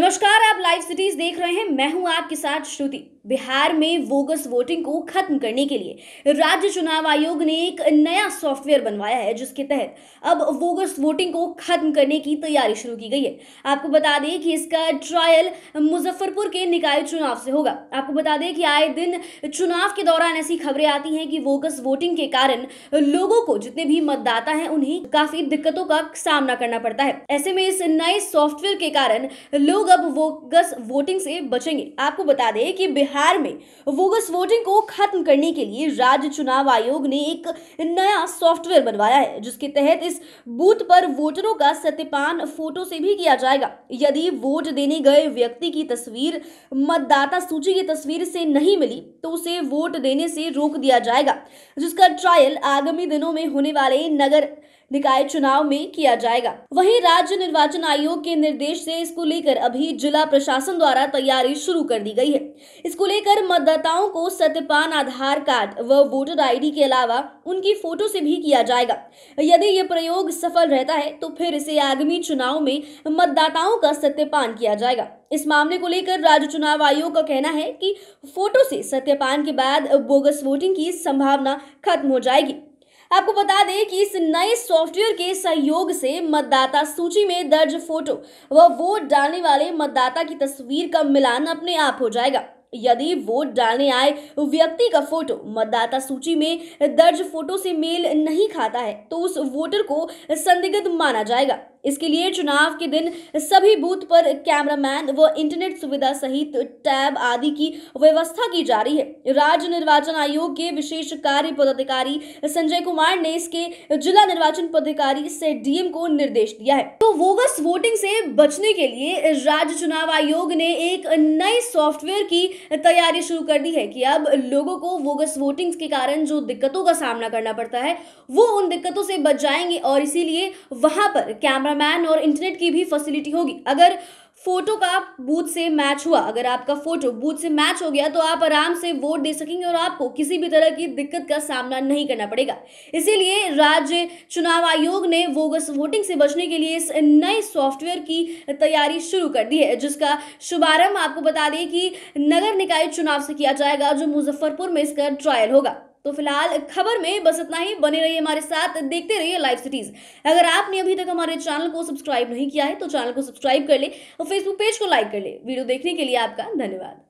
नमस्कार आप live cities देख रहे हैं मैं हूं आपके साथ श्रुति बिहार में वोगस वोटिंग को खत्म करने के लिए राज्य चुनाव आयोग ने एक नया सॉफ्टवेयर बनवाया है जिसके तहत अब वोगस वोटिंग को खत्म करने की तैयारी शुरू की गई है आपको बता दें कि इसका ट्रायल मुजफ्फरपुर के निकाय चुनाव से होगा आपको बता दें कि आए दिन चुनाव के दौरान ऐसी खबरें आती हैं कि वोगस वोटिंग के कारण लोगों को जितने भी मतदाता है उन्हें काफी दिक्कतों का सामना करना पड़ता है ऐसे में इस नए सॉफ्टवेयर के कारण लोग अब वोगस वोटिंग से बचेंगे आपको बता दें कि बिहार में वोगस वोटिंग को खत्म करने के लिए राज्य चुनाव आयोग ने एक नया सॉफ्टवेयर बनवाया है जिसके तहत इस बूथ पर वोटरों का सत्यपान फोटो से भी किया जाएगा यदि वोट देने गए व्यक्ति की तस्वीर मतदाता सूची की तस्वीर से नहीं मिली तो उसे वोट देने से रोक दिया जाएगा जिसका ट्रायल आगामी दिनों में होने वाले नगर निकाय चुनाव में किया जाएगा वहीं राज्य निर्वाचन आयोग के निर्देश से इसको लेकर अभी जिला प्रशासन द्वारा तैयारी शुरू कर दी गई है इसको लेकर मतदाताओं को सत्यपान आधार कार्ड व वोटर आईडी के अलावा उनकी फोटो से भी किया जाएगा यदि ये प्रयोग सफल रहता है तो फिर इसे आगामी चुनाव में मतदाताओं का सत्यपान किया जाएगा इस मामले को लेकर राज्य चुनाव आयोग का कहना है कि फोटो से सत्यपान के बाद बोगस वोटिंग की संभावना खत्म हो जाएगी आपको बता दें कि इस नए सॉफ्टवेयर के सहयोग से मतदाता सूची में दर्ज फोटो व वोट डालने वाले मतदाता की तस्वीर का मिलान अपने आप हो जाएगा यदि वोट डालने आए व्यक्ति का फोटो मतदाता सूची में दर्ज फोटो से मेल नहीं खाता है तो उस वोटर को संदिग्ध माना जाएगा इसके लिए चुनाव के दिन सभी बूथ पर कैमरामैन व इंटरनेट सुविधा सहित टैब आदि की व्यवस्था की जा रही है राज्य निर्वाचन आयोग के विशेष कार्य पदाधिकारी संजय कुमार ने इसके जिला निर्वाचन पदाधिकारी से डीएम को निर्देश दिया है तो वोवस वोटिंग से बचने के लिए राज्य चुनाव आयोग ने एक नए सॉफ्टवेयर की तैयारी शुरू कर दी है कि अब लोगों को वोगस वोटिंग्स के कारण जो दिक्कतों का सामना करना पड़ता है वो उन दिक्कतों से बच जाएंगे और इसीलिए वहां पर कैमरामैन और इंटरनेट की भी फैसिलिटी होगी अगर फोटो का बूथ से मैच हुआ अगर आपका फोटो बूथ से मैच हो गया तो आप आराम से वोट दे सकेंगे और आपको किसी भी तरह की दिक्कत का सामना नहीं करना पड़ेगा इसीलिए राज्य चुनाव आयोग ने वोगस वोटिंग से बचने के लिए इस नए सॉफ्टवेयर की तैयारी शुरू कर दी है जिसका शुभारंभ आपको बता दें कि नगर निकाय चुनाव से किया जाएगा जो मुजफ्फरपुर में इसका ट्रायल होगा तो फिलहाल खबर में बस इतना ही बने रहिए हमारे साथ देखते रहिए लाइव सिटीज अगर आपने अभी तक हमारे चैनल को सब्सक्राइब नहीं किया है तो चैनल को सब्सक्राइब कर ले और फेसबुक पेज को लाइक कर ले वीडियो देखने के लिए आपका धन्यवाद